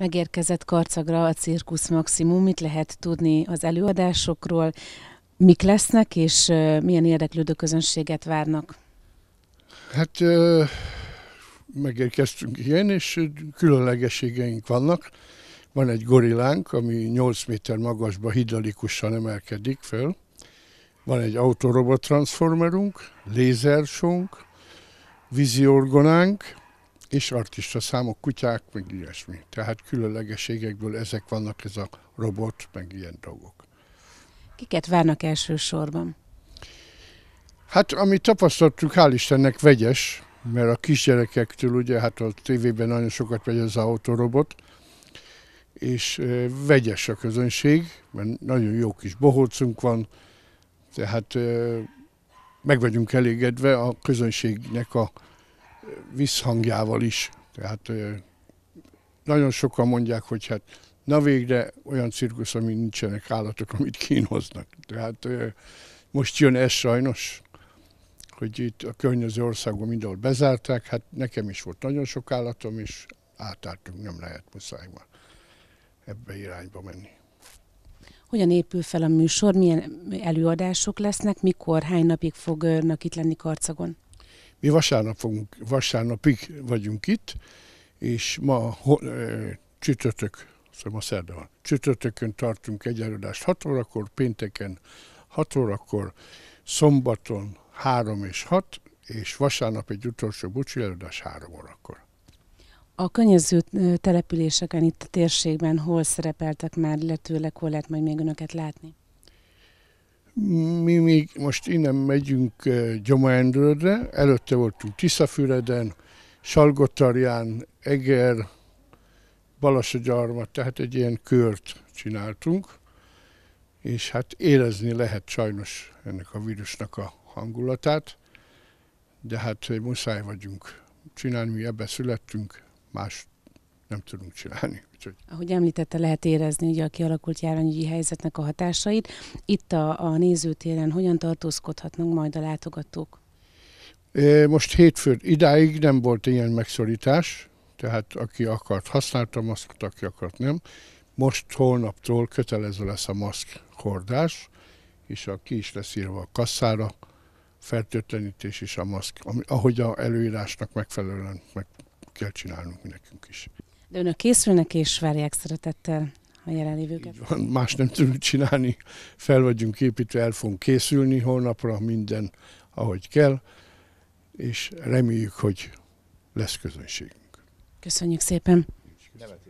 Megérkezett Karcagra a Cirkusz Maximum. Mit lehet tudni az előadásokról? Mik lesznek, és milyen érdeklődő közönséget várnak? Hát megérkeztünk ilyen, és különlegességeink vannak. Van egy gorilánk, ami 8 méter magasba hidalikusan emelkedik föl. Van egy autorobot transformerunk, lézersónk, víziorgonánk, és artista számok, kutyák, meg ilyesmi. Tehát különlegeségekből ezek vannak, ez a robot, meg ilyen dolgok. Kiket várnak elsősorban? Hát, amit tapasztaltuk, hál' Istennek vegyes, mert a kisgyerekektől ugye, hát a tévében nagyon sokat megy az autorobot, és vegyes a közönség, mert nagyon jó kis bohócunk van, tehát meg vagyunk elégedve a közönségnek a visszhangjával is. Tehát nagyon sokan mondják, hogy hát na végre olyan cirkusz, ami nincsenek állatok, amit kínoznak. Tehát most jön ez sajnos, hogy itt a környező országban mindenhol bezárták, hát nekem is volt nagyon sok állatom, és átálltunk, nem lehet muszájban ebbe irányba menni. Hogyan épül fel a műsor, milyen előadások lesznek, mikor, hány napig fognak itt lenni Karcagon? Mi vasárnap fogunk, vasárnapig vagyunk itt, és ma ho, e, csütörtök, szóval ma szerda van, csütörtökön tartunk egy előadást 6 órakor, pénteken 6 órakor, szombaton 3 és 6, és vasárnap egy utolsó bucsi előadás 3 órakor. A könnyező településeken itt a térségben hol szerepeltek már, illetőleg hol lehet majd még önöket látni? mi még most innen megyünk eh, Gyomaendrődre, előtte voltunk Tiszafüreden, Salgotarján, Eger, Balasagyarmat, tehát egy ilyen kört csináltunk, és hát érezni lehet sajnos ennek a vírusnak a hangulatát, de hát muszáj vagyunk csinálni, mi ebbe születtünk, más nem tudunk csinálni. Úgyhogy... Ahogy említette, lehet érezni ugye a kialakult járványügyi helyzetnek a hatásait. Itt a, a nézőtéren hogyan tartózkodhatnak majd a látogatók? Most hétfőn idáig nem volt ilyen megszorítás, tehát aki akart használta a maszkot, aki akart nem. Most holnaptól kötelező lesz a maszk hordás, és a, ki is lesz írva a kasszára, fertőtlenítés és a maszk, ami, ahogy a előírásnak megfelelően meg kell csinálnunk nekünk is. De önök készülnek és várják szeretettel a jelenlévőket. Van, más nem tudunk csinálni, fel vagyunk építve, el fogunk készülni holnapra minden, ahogy kell, és reméljük, hogy lesz közönségünk. Köszönjük szépen! Nevetés.